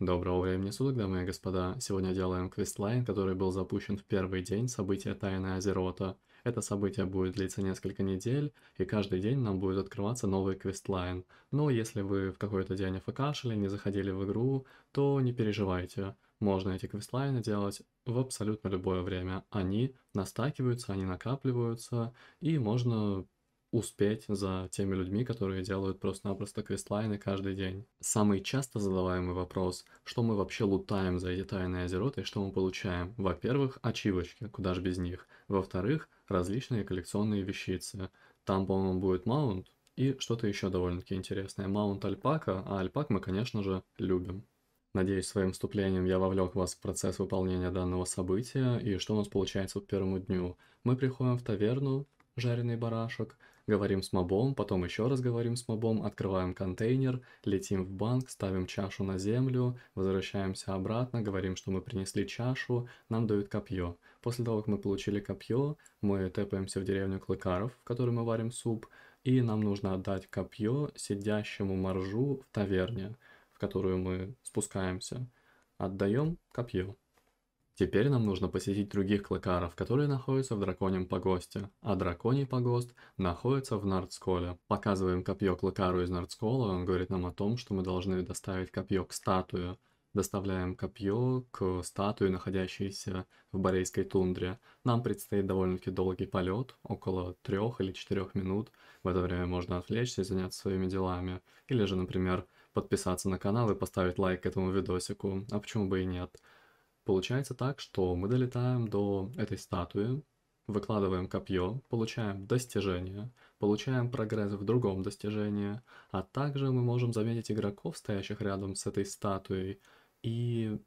Доброго времени суток, дамы и господа. Сегодня делаем квестлайн, который был запущен в первый день события Тайны Азерота. Это событие будет длиться несколько недель, и каждый день нам будет открываться новый квестлайн. Но если вы в какой-то день фкашили, не заходили в игру, то не переживайте. Можно эти квестлайны делать в абсолютно любое время. Они настакиваются, они накапливаются, и можно успеть за теми людьми, которые делают просто-напросто квестлайны каждый день. Самый часто задаваемый вопрос, что мы вообще лутаем за эти тайные азероты и что мы получаем? Во-первых, ачивочки, куда же без них. Во-вторых, различные коллекционные вещицы. Там, по-моему, будет маунт и что-то еще довольно-таки интересное. Маунт альпака, а альпак мы, конечно же, любим. Надеюсь, своим вступлением я вовлек вас в процесс выполнения данного события и что у нас получается в первому дню. Мы приходим в таверну, жареный барашек – говорим с мобом, потом еще раз говорим с мобом, открываем контейнер, летим в банк, ставим чашу на землю, возвращаемся обратно, говорим, что мы принесли чашу, нам дают копье. После того, как мы получили копье, мы тэпаемся в деревню Клыкаров, в которой мы варим суп, и нам нужно отдать копье сидящему моржу в таверне, в которую мы спускаемся. Отдаем копье. Теперь нам нужно посетить других клыкаров, которые находятся в драконьем погосте, а драконий погост находится в Нардсколе. Показываем копье клыкару из Нардскола, он говорит нам о том, что мы должны доставить копье к статуе. Доставляем копье к статуе, находящейся в Борейской тундре. Нам предстоит довольно-таки долгий полет, около трех или четырех минут. В это время можно отвлечься и заняться своими делами. Или же, например, подписаться на канал и поставить лайк этому видосику, а почему бы и нет. Получается так, что мы долетаем до этой статуи, выкладываем копье, получаем достижение, получаем прогресс в другом достижении, а также мы можем заметить игроков, стоящих рядом с этой статуей, и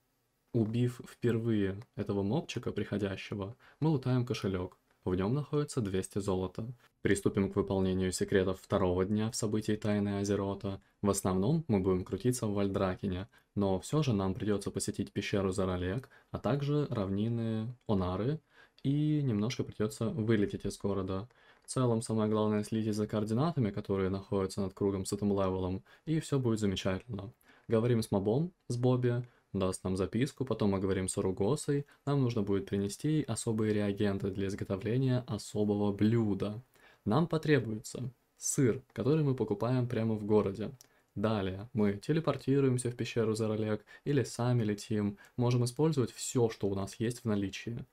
убив впервые этого мобчика приходящего, мы лутаем кошелек. В нем находится 200 золота. Приступим к выполнению секретов второго дня в событии Тайны Азерота. В основном мы будем крутиться в Вальдракине, но все же нам придется посетить пещеру Заралек, а также равнины Онары, и немножко придется вылететь из города. В целом, самое главное следить за координатами, которые находятся над кругом с этим левелом, и все будет замечательно. Говорим с мобом, с Бобби, даст нам записку, потом мы говорим с Ругосой, нам нужно будет принести особые реагенты для изготовления особого блюда. Нам потребуется сыр, который мы покупаем прямо в городе. Далее мы телепортируемся в пещеру Заролек или сами летим, можем использовать все, что у нас есть в наличии.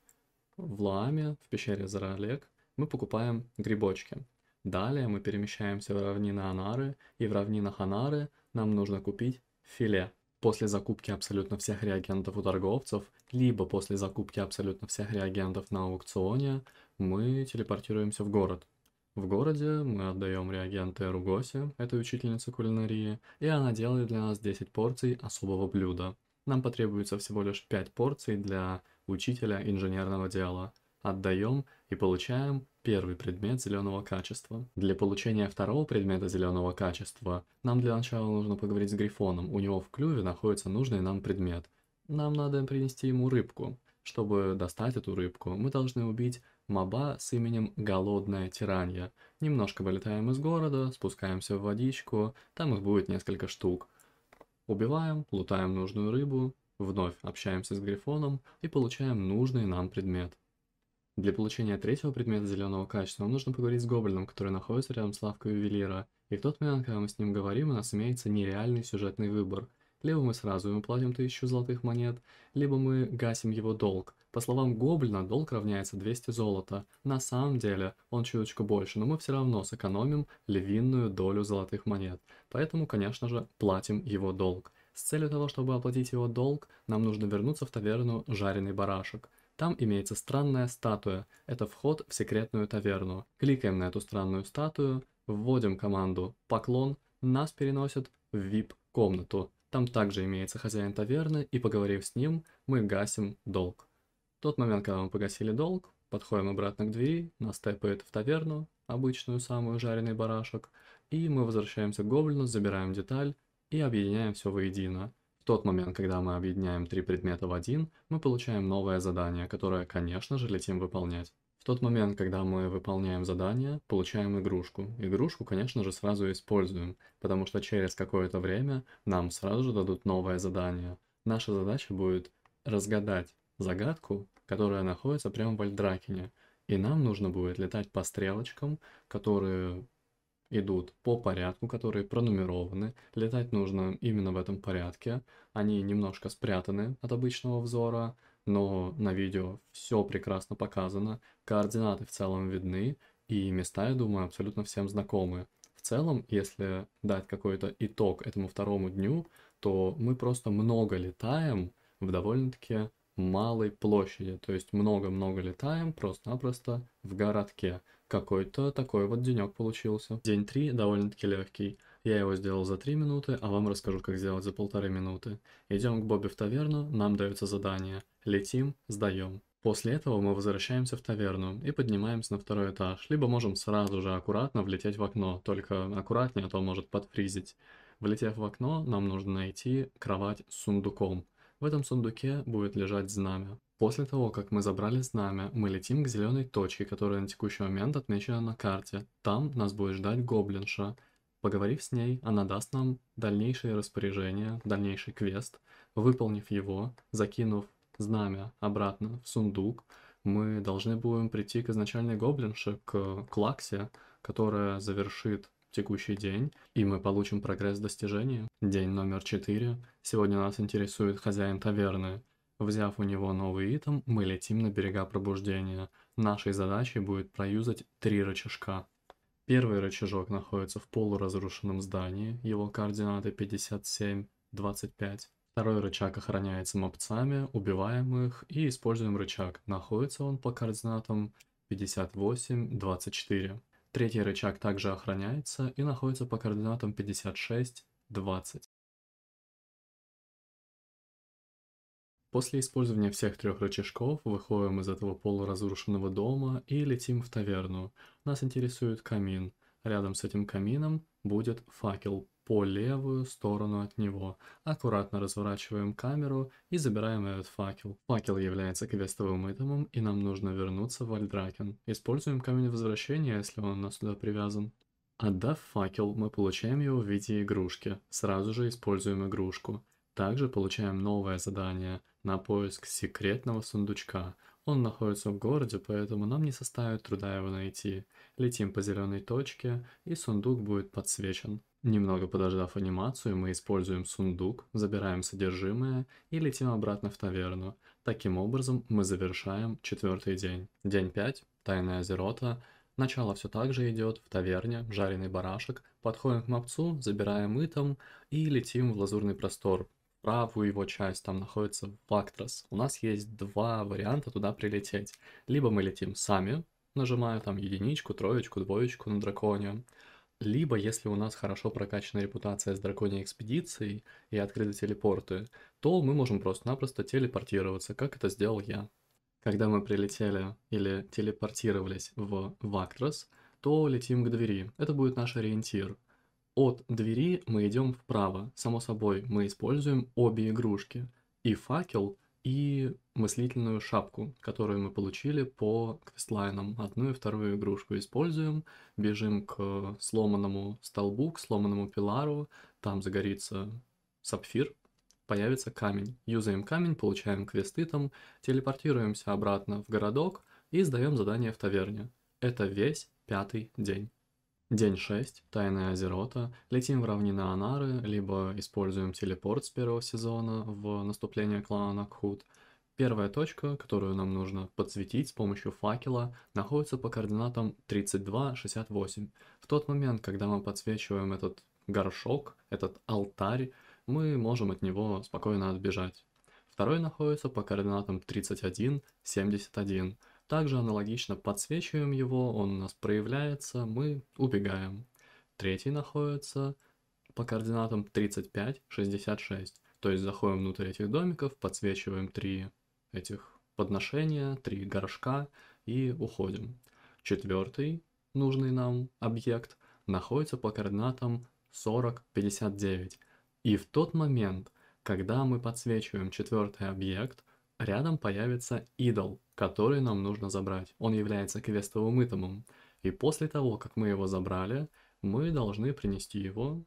В Лааме, в пещере Заролек, мы покупаем грибочки. Далее мы перемещаемся в равнины Анары, и в равнинах Анары нам нужно купить филе после закупки абсолютно всех реагентов у торговцев, либо после закупки абсолютно всех реагентов на аукционе, мы телепортируемся в город. В городе мы отдаем реагенты Ругосе, этой учительнице кулинарии, и она делает для нас 10 порций особого блюда. Нам потребуется всего лишь 5 порций для учителя инженерного дела. Отдаем и получаем первый предмет зеленого качества. Для получения второго предмета зеленого качества нам для начала нужно поговорить с Грифоном. У него в клюве находится нужный нам предмет. Нам надо принести ему рыбку. Чтобы достать эту рыбку, мы должны убить моба с именем Голодная Тиранья. Немножко вылетаем из города, спускаемся в водичку, там их будет несколько штук. Убиваем, лутаем нужную рыбу, вновь общаемся с Грифоном и получаем нужный нам предмет. Для получения третьего предмета зеленого качества нам нужно поговорить с гоблином, который находится рядом с лавкой ювелира, и в тот момент, когда мы с ним говорим, у нас имеется нереальный сюжетный выбор. Либо мы сразу ему платим 1000 золотых монет, либо мы гасим его долг. По словам Гоблина, долг равняется 200 золота. На самом деле он чуточку больше, но мы все равно сэкономим львиную долю золотых монет. Поэтому, конечно же, платим его долг. С целью того, чтобы оплатить его долг, нам нужно вернуться в таверну «Жареный барашек». Там имеется странная статуя, это вход в секретную таверну. Кликаем на эту странную статую, вводим команду «Поклон», нас переносят в VIP-комнату. Там также имеется хозяин таверны, и поговорив с ним, мы гасим долг. В тот момент, когда мы погасили долг, подходим обратно к двери, нас тэпает в таверну, обычную самую жареный барашек, и мы возвращаемся к гоблину, забираем деталь и объединяем все воедино. В тот момент, когда мы объединяем три предмета в один, мы получаем новое задание, которое, конечно же, летим выполнять. В тот момент, когда мы выполняем задание, получаем игрушку. Игрушку, конечно же, сразу используем, потому что через какое-то время нам сразу же дадут новое задание. Наша задача будет разгадать загадку, которая находится прямо в Альдракине. И нам нужно будет летать по стрелочкам, которые идут по порядку, которые пронумерованы. Летать нужно именно в этом порядке. Они немножко спрятаны от обычного взора, но на видео все прекрасно показано, координаты в целом видны, и места, я думаю, абсолютно всем знакомы. В целом, если дать какой-то итог этому второму дню, то мы просто много летаем в довольно-таки малой площади, то есть много-много летаем просто-напросто в городке. Какой-то такой вот денек получился. День 3 довольно-таки легкий. Я его сделал за 3 минуты, а вам расскажу, как сделать за полторы минуты. Идем к Бобби в таверну, нам дается задание. Летим, сдаем. После этого мы возвращаемся в таверну и поднимаемся на второй этаж, либо можем сразу же аккуратно влететь в окно, только аккуратнее, а то может подфризить. Влетев в окно, нам нужно найти кровать с сундуком. В этом сундуке будет лежать знамя. После того, как мы забрали знамя, мы летим к зеленой точке, которая на текущий момент отмечена на карте. Там нас будет ждать гоблинша. Поговорив с ней, она даст нам дальнейшие распоряжения, дальнейший квест. Выполнив его, закинув знамя обратно в сундук, мы должны будем прийти к изначальной гоблинше, к Клаксе, которая завершит текущий день, и мы получим прогресс достижения. День номер четыре. Сегодня нас интересует хозяин таверны. Взяв у него новый итем, мы летим на берега пробуждения. Нашей задачей будет проюзать три рычажка. Первый рычажок находится в полуразрушенном здании, его координаты 57, 25. Второй рычаг охраняется мопцами, убиваем их и используем рычаг. Находится он по координатам 58, 24. Третий рычаг также охраняется и находится по координатам 56, 20. После использования всех трех рычажков выходим из этого полуразрушенного дома и летим в таверну. Нас интересует камин. Рядом с этим камином будет факел по левую сторону от него. Аккуратно разворачиваем камеру и забираем этот факел. Факел является квестовым итемом и нам нужно вернуться в Альдракен. Используем камень возвращения, если он у нас сюда привязан. Отдав факел, мы получаем его в виде игрушки. Сразу же используем игрушку. Также получаем новое задание на поиск секретного сундучка. Он находится в городе, поэтому нам не составит труда его найти. Летим по зеленой точке, и сундук будет подсвечен. Немного подождав анимацию, мы используем сундук, забираем содержимое и летим обратно в таверну. Таким образом, мы завершаем четвертый день. День 5, тайная Зерота. Начало все так же идет в таверне, жареный барашек. Подходим к мопцу, забираем итом и летим в лазурный простор правую его часть, там находится Вактрос. У нас есть два варианта туда прилететь. Либо мы летим сами, нажимаю там единичку, троечку, двоечку на драконе. Либо, если у нас хорошо прокачана репутация с драконьей экспедицией и открыты телепорты, то мы можем просто-напросто телепортироваться, как это сделал я. Когда мы прилетели или телепортировались в Вактрос, то летим к двери. Это будет наш ориентир – от двери мы идем вправо. Само собой, мы используем обе игрушки. И факел, и мыслительную шапку, которую мы получили по квестлайнам. Одну и вторую игрушку используем, бежим к сломанному столбу, к сломанному пилару, там загорится сапфир, появится камень. Юзаем камень, получаем квесты там, телепортируемся обратно в городок и сдаем задание в таверне. Это весь пятый день. День 6, Тайное Азерота, летим в равнины Анары, либо используем телепорт с первого сезона в наступление клана Кхут. Первая точка, которую нам нужно подсветить с помощью факела, находится по координатам 32-68. В тот момент, когда мы подсвечиваем этот горшок, этот алтарь, мы можем от него спокойно отбежать. Второй находится по координатам 31-71. Также аналогично подсвечиваем его, он у нас проявляется, мы убегаем. Третий находится по координатам 35, 66. То есть заходим внутрь этих домиков, подсвечиваем три этих подношения, три горшка и уходим. Четвертый нужный нам объект находится по координатам 40, 59. И в тот момент, когда мы подсвечиваем четвертый объект, рядом появится идол, который нам нужно забрать. Он является квестовым итемом. И после того, как мы его забрали, мы должны принести его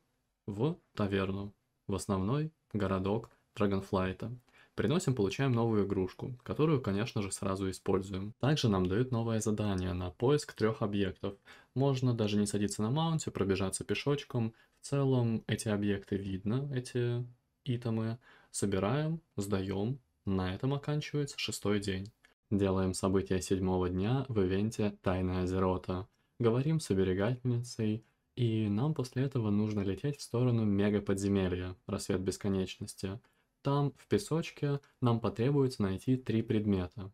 в таверну, в основной городок Драгонфлайта. Приносим, получаем новую игрушку, которую, конечно же, сразу используем. Также нам дают новое задание на поиск трех объектов. Можно даже не садиться на маунте, пробежаться пешочком. В целом эти объекты видно, эти итемы. Собираем, сдаем. На этом оканчивается шестой день. Делаем события седьмого дня в ивенте «Тайная Зерота». Говорим с оберегательницей, и нам после этого нужно лететь в сторону мега-подземелья «Рассвет бесконечности». Там, в песочке, нам потребуется найти три предмета.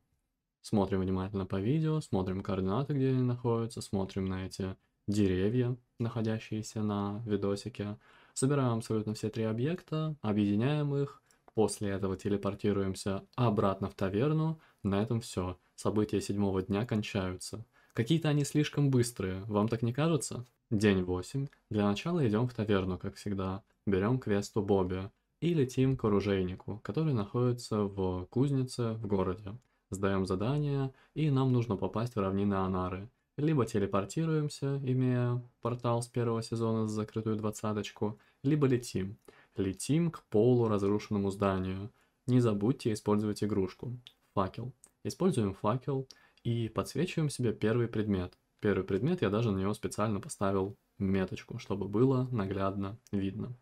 Смотрим внимательно по видео, смотрим координаты, где они находятся, смотрим на эти деревья, находящиеся на видосике. Собираем абсолютно все три объекта, объединяем их, после этого телепортируемся обратно в таверну, на этом все. События седьмого дня кончаются. Какие-то они слишком быстрые, вам так не кажется? День 8. Для начала идем в таверну, как всегда. Берем квесту у Бобби. И летим к оружейнику, который находится в кузнице в городе. Сдаем задание, и нам нужно попасть в равнины Анары. Либо телепортируемся, имея портал с первого сезона с закрытую двадцаточку, либо летим. Летим к полуразрушенному зданию. Не забудьте использовать игрушку факел. Используем факел и подсвечиваем себе первый предмет. Первый предмет я даже на него специально поставил меточку, чтобы было наглядно видно.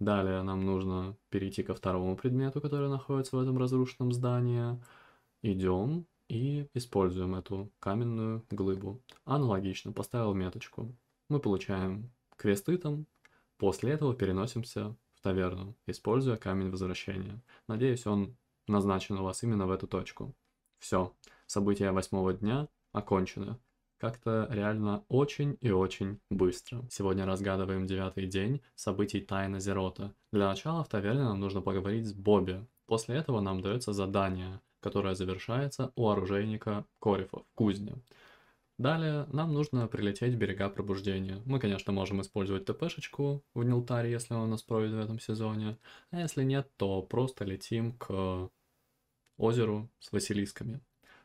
Далее нам нужно перейти ко второму предмету, который находится в этом разрушенном здании. Идем и используем эту каменную глыбу. Аналогично поставил меточку. Мы получаем кресты там. После этого переносимся в таверну, используя камень возвращения. Надеюсь, он назначен у вас именно в эту точку. Все, события восьмого дня окончены. Как-то реально очень и очень быстро. Сегодня разгадываем девятый день событий Тайна Зерота. Для начала в таверне нам нужно поговорить с Бобби. После этого нам дается задание, которое завершается у оружейника Корифа в кузне. Далее нам нужно прилететь в берега пробуждения. Мы, конечно, можем использовать ТПшечку в Нилтаре, если он нас пройдет в этом сезоне. А если нет, то просто летим к озеру с Василисками.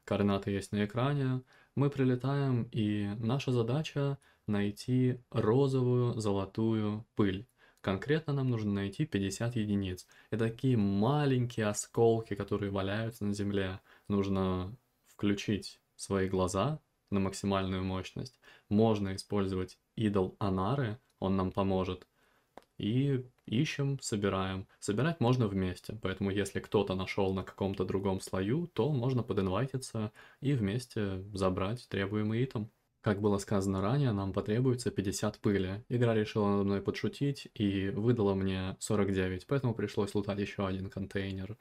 Координаты есть на экране. Мы прилетаем, и наша задача найти розовую золотую пыль. Конкретно нам нужно найти 50 единиц. Это такие маленькие осколки, которые валяются на земле. Нужно включить свои глаза на максимальную мощность. Можно использовать идол Анары, он нам поможет. И ищем, собираем. Собирать можно вместе, поэтому если кто-то нашел на каком-то другом слою, то можно подинвайтиться и вместе забрать требуемый итем. Как было сказано ранее, нам потребуется 50 пыли. Игра решила надо мной подшутить и выдала мне 49, поэтому пришлось лутать еще один контейнер.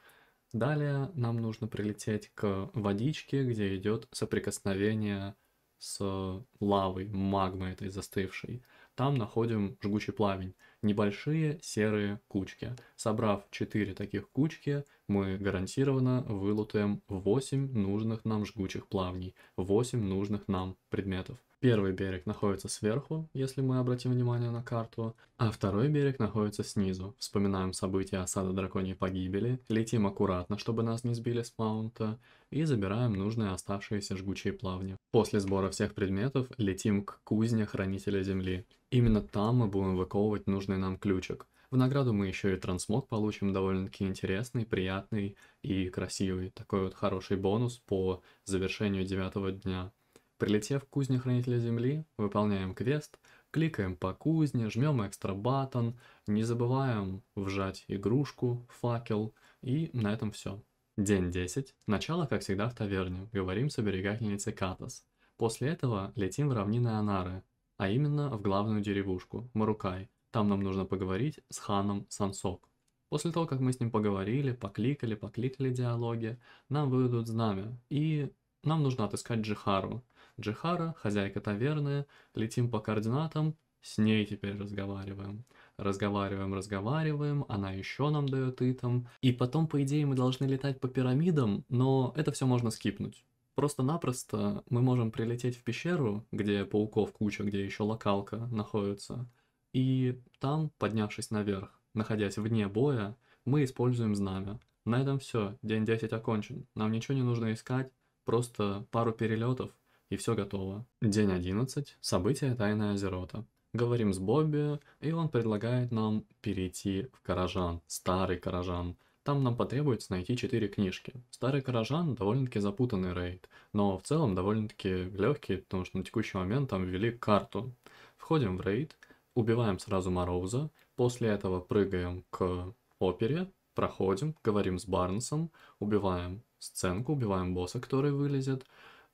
Далее нам нужно прилететь к водичке, где идет соприкосновение с лавой, магмой этой застывшей. Там находим жгучий плавень небольшие серые кучки. Собрав 4 таких кучки, мы гарантированно вылутаем 8 нужных нам жгучих плавней, 8 нужных нам предметов. Первый берег находится сверху, если мы обратим внимание на карту, а второй берег находится снизу. Вспоминаем события осады драконьей погибели, летим аккуратно, чтобы нас не сбили с маунта, и забираем нужные оставшиеся жгучие плавни. После сбора всех предметов летим к кузне Хранителя Земли. Именно там мы будем выковывать нужный нам ключик. В награду мы еще и трансмог получим довольно-таки интересный, приятный и красивый. Такой вот хороший бонус по завершению девятого дня. Прилетев к кузне Хранителя Земли, выполняем квест, кликаем по кузне, жмем экстра батон, не забываем вжать игрушку, факел, и на этом все. День 10. Начало, как всегда, в таверне. Говорим с оберегательницей Катас. После этого летим в равнины Анары, а именно в главную деревушку, Марукай. Там нам нужно поговорить с ханом Сансок. После того, как мы с ним поговорили, покликали, покликали диалоги, нам выдадут знамя, и нам нужно отыскать Джихару. Джихара, хозяйка таверны, летим по координатам, с ней теперь разговариваем. Разговариваем, разговариваем, она еще нам дает итом. И потом, по идее, мы должны летать по пирамидам, но это все можно скипнуть. Просто-напросто мы можем прилететь в пещеру, где пауков куча, где еще локалка находится, и там, поднявшись наверх, находясь вне боя, мы используем знамя. На этом все, день 10 окончен. Нам ничего не нужно искать, просто пару перелетов, и все готово. День 11. События Тайны Азерота. Говорим с Бобби, и он предлагает нам перейти в Каражан, старый Каражан. Там нам потребуется найти 4 книжки. Старый Каражан довольно-таки запутанный рейд, но в целом довольно-таки легкий, потому что на текущий момент там ввели карту. Входим в рейд, убиваем сразу Мороза, после этого прыгаем к опере, проходим, говорим с Барнсом, убиваем сценку, убиваем босса, который вылезет,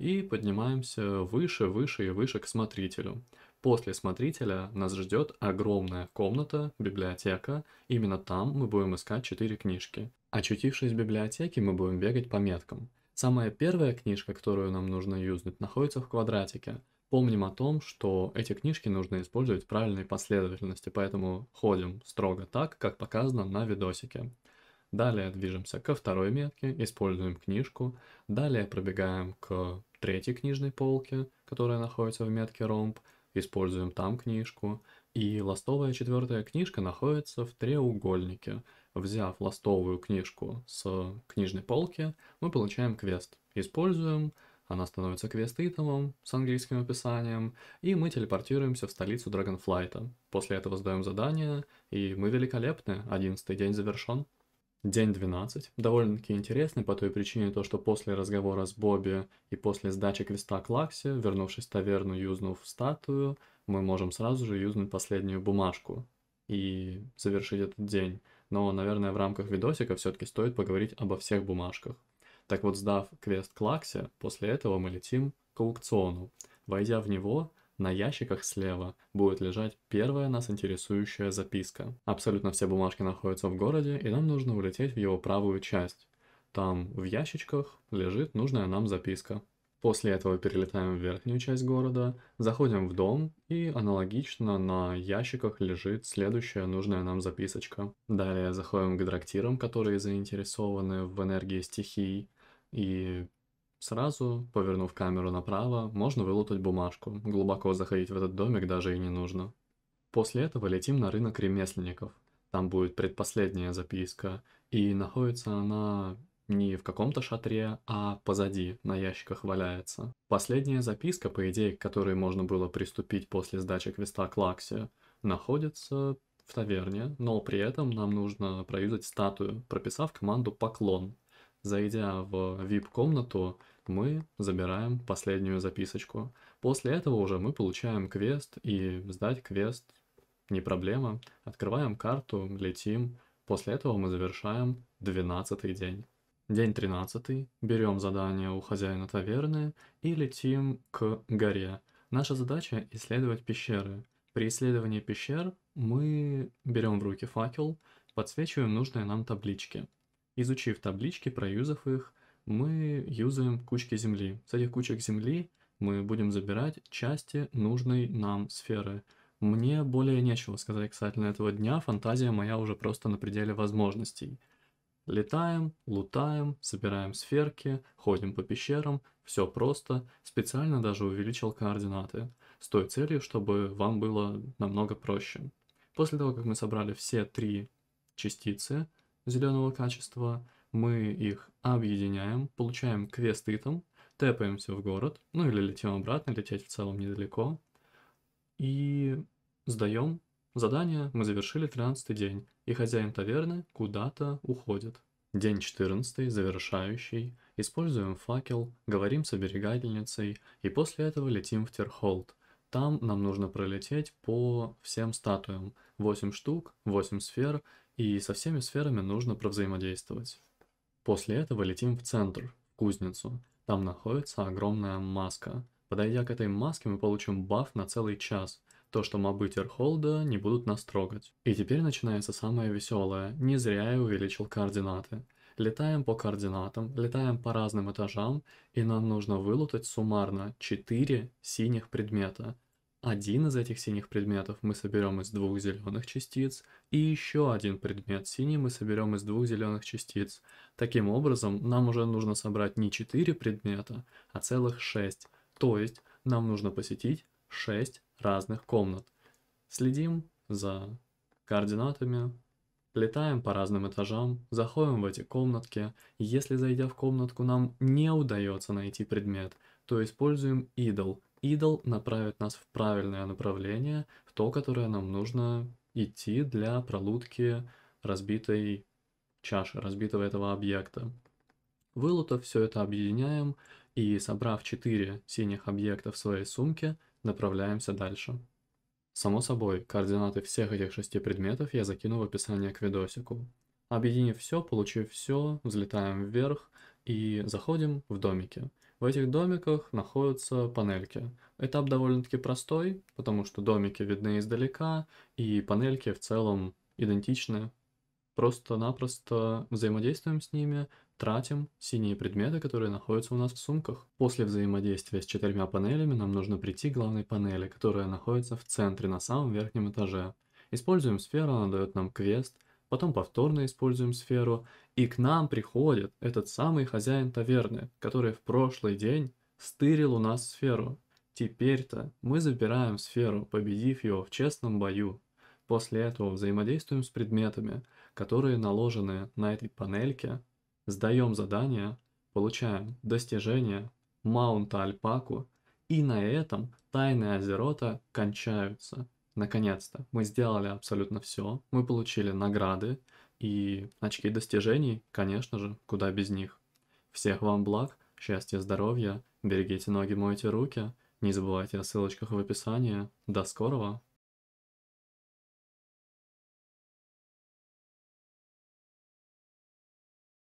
и поднимаемся выше, выше и выше к смотрителю. После смотрителя нас ждет огромная комната, библиотека. Именно там мы будем искать четыре книжки. Очутившись в библиотеке, мы будем бегать по меткам. Самая первая книжка, которую нам нужно юзнуть, находится в квадратике. Помним о том, что эти книжки нужно использовать в правильной последовательности, поэтому ходим строго так, как показано на видосике. Далее движемся ко второй метке, используем книжку. Далее пробегаем к третьей книжной полке, которая находится в метке ромб, используем там книжку. И ластовая четвертая книжка находится в треугольнике. Взяв ластовую книжку с книжной полки, мы получаем квест. Используем, она становится квест-итемом с английским описанием, и мы телепортируемся в столицу Драгонфлайта. После этого сдаем задание, и мы великолепны, одиннадцатый день завершен. День 12. Довольно-таки интересный по той причине, то, что после разговора с Бобби и после сдачи квеста к вернувшись в таверну, юзнув статую, мы можем сразу же юзнуть последнюю бумажку и завершить этот день. Но, наверное, в рамках видосика все-таки стоит поговорить обо всех бумажках. Так вот, сдав квест к после этого мы летим к аукциону. Войдя в него, на ящиках слева будет лежать первая нас интересующая записка. Абсолютно все бумажки находятся в городе, и нам нужно улететь в его правую часть. Там в ящичках лежит нужная нам записка. После этого перелетаем в верхнюю часть города, заходим в дом, и аналогично на ящиках лежит следующая нужная нам записочка. Далее заходим к драктирам, которые заинтересованы в энергии стихий, и Сразу, повернув камеру направо, можно вылутать бумажку. Глубоко заходить в этот домик даже и не нужно. После этого летим на рынок ремесленников. Там будет предпоследняя записка, и находится она не в каком-то шатре, а позади, на ящиках валяется. Последняя записка, по идее, к которой можно было приступить после сдачи квеста Клакси, находится в таверне, но при этом нам нужно проюзать статую, прописав команду «Поклон». Зайдя в VIP-комнату, мы забираем последнюю записочку. После этого уже мы получаем квест, и сдать квест не проблема. Открываем карту, летим. После этого мы завершаем 12 день. День 13. Берем задание у хозяина таверны и летим к горе. Наша задача – исследовать пещеры. При исследовании пещер мы берем в руки факел, подсвечиваем нужные нам таблички. Изучив таблички, проюзав их, мы юзаем кучки земли. С этих кучек земли мы будем забирать части нужной нам сферы. Мне более нечего сказать касательно этого дня, фантазия моя уже просто на пределе возможностей. Летаем, лутаем, собираем сферки, ходим по пещерам, все просто, специально даже увеличил координаты, с той целью, чтобы вам было намного проще. После того, как мы собрали все три частицы зеленого качества, мы их объединяем, получаем квест-итем, тэпаемся в город, ну или летим обратно, лететь в целом недалеко, и сдаем задание, мы завершили 13 день, и хозяин таверны куда-то уходит. День 14, завершающий, используем факел, говорим с оберегательницей, и после этого летим в Терхолд. Там нам нужно пролететь по всем статуям, 8 штук, 8 сфер, и со всеми сферами нужно провзаимодействовать. После этого летим в центр, в кузницу. Там находится огромная маска. Подойдя к этой маске, мы получим баф на целый час. То, что мобы Терхолда не будут нас трогать. И теперь начинается самое веселое. Не зря я увеличил координаты. Летаем по координатам, летаем по разным этажам, и нам нужно вылутать суммарно 4 синих предмета – один из этих синих предметов мы соберем из двух зеленых частиц, и еще один предмет синий мы соберем из двух зеленых частиц. Таким образом, нам уже нужно собрать не 4 предмета, а целых 6, то есть нам нужно посетить 6 разных комнат. Следим за координатами, летаем по разным этажам, заходим в эти комнатки. Если зайдя в комнатку нам не удается найти предмет, то используем идол – идол направит нас в правильное направление, в то, которое нам нужно идти для пролудки разбитой чаши, разбитого этого объекта. Вылутав все это объединяем и, собрав четыре синих объекта в своей сумке, направляемся дальше. Само собой, координаты всех этих шести предметов я закину в описание к видосику. Объединив все, получив все, взлетаем вверх и заходим в домики. В этих домиках находятся панельки. Этап довольно-таки простой, потому что домики видны издалека, и панельки в целом идентичны. Просто-напросто взаимодействуем с ними, тратим синие предметы, которые находятся у нас в сумках. После взаимодействия с четырьмя панелями нам нужно прийти к главной панели, которая находится в центре на самом верхнем этаже. Используем сферу, она дает нам квест, потом повторно используем сферу, и к нам приходит этот самый хозяин таверны, который в прошлый день стырил у нас сферу. Теперь-то мы забираем сферу, победив его в честном бою. После этого взаимодействуем с предметами, которые наложены на этой панельке, сдаем задания, получаем достижения, маунта альпаку, и на этом тайны Азерота кончаются. Наконец-то мы сделали абсолютно все, мы получили награды, и очки достижений, конечно же, куда без них. Всех вам благ, счастья, здоровья, берегите ноги, мойте руки, не забывайте о ссылочках в описании. До скорого!